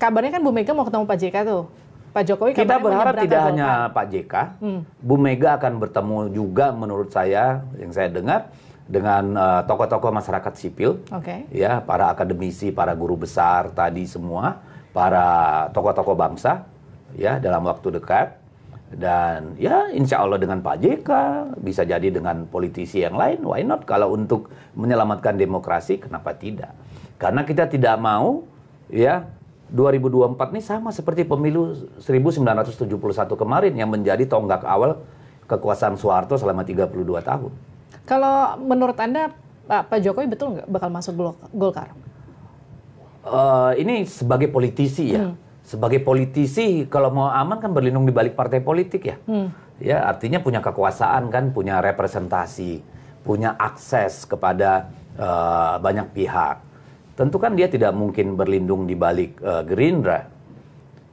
kabarnya kan Bu Mega mau ketemu Pak JK tuh. Pak Jokowi kita berharap tidak hanya hanya Pak JK, hmm. Bu Mega akan bertemu juga menurut saya yang saya dengar dengan tokoh eh, tokoh-tokoh masyarakat sipil, okay. ya para akademisi, para guru besar tadi semua, para tokoh-tokoh bangsa, ya dalam waktu dekat dan ya insya Allah dengan Pak JK bisa jadi dengan politisi yang lain, why not kalau untuk menyelamatkan demokrasi kenapa tidak? Karena kita tidak mau ya 2024 ini sama seperti pemilu 1971 kemarin yang menjadi tonggak awal kekuasaan Soeharto selama 32 tahun. Kalau menurut Anda Pak Jokowi betul nggak bakal masuk Golkar? Uh, ini sebagai politisi ya. Hmm. Sebagai politisi kalau mau aman kan berlindung di balik partai politik ya. Hmm. Ya artinya punya kekuasaan kan, punya representasi, punya akses kepada uh, banyak pihak Tentu kan dia tidak mungkin berlindung di balik uh, Gerindra.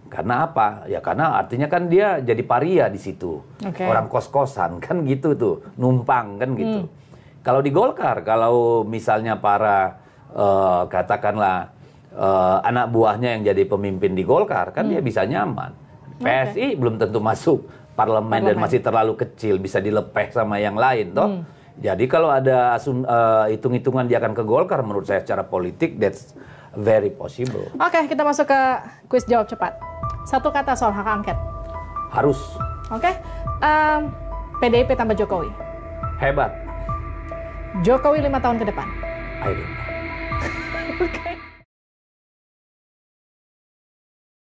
Karena apa? Ya karena artinya kan dia jadi paria di situ. Okay. Orang kos-kosan kan gitu tuh, numpang kan gitu. Hmm. Kalau di Golkar, kalau misalnya para uh, katakanlah uh, anak buahnya yang jadi pemimpin di Golkar, kan hmm. dia bisa nyaman. PSI okay. belum tentu masuk parlemen, parlemen dan masih terlalu kecil bisa dilepeh sama yang lain toh. Hmm jadi kalau ada eh, hitung-hitungan dia akan ke Golkar, menurut saya secara politik that's very possible. Oke, okay, kita masuk ke quiz jawab cepat. Satu kata soal hak angket. Harus. Oke. Okay. Um, PDIP tambah Jokowi. Hebat. Jokowi lima tahun ke depan. I Oke. okay.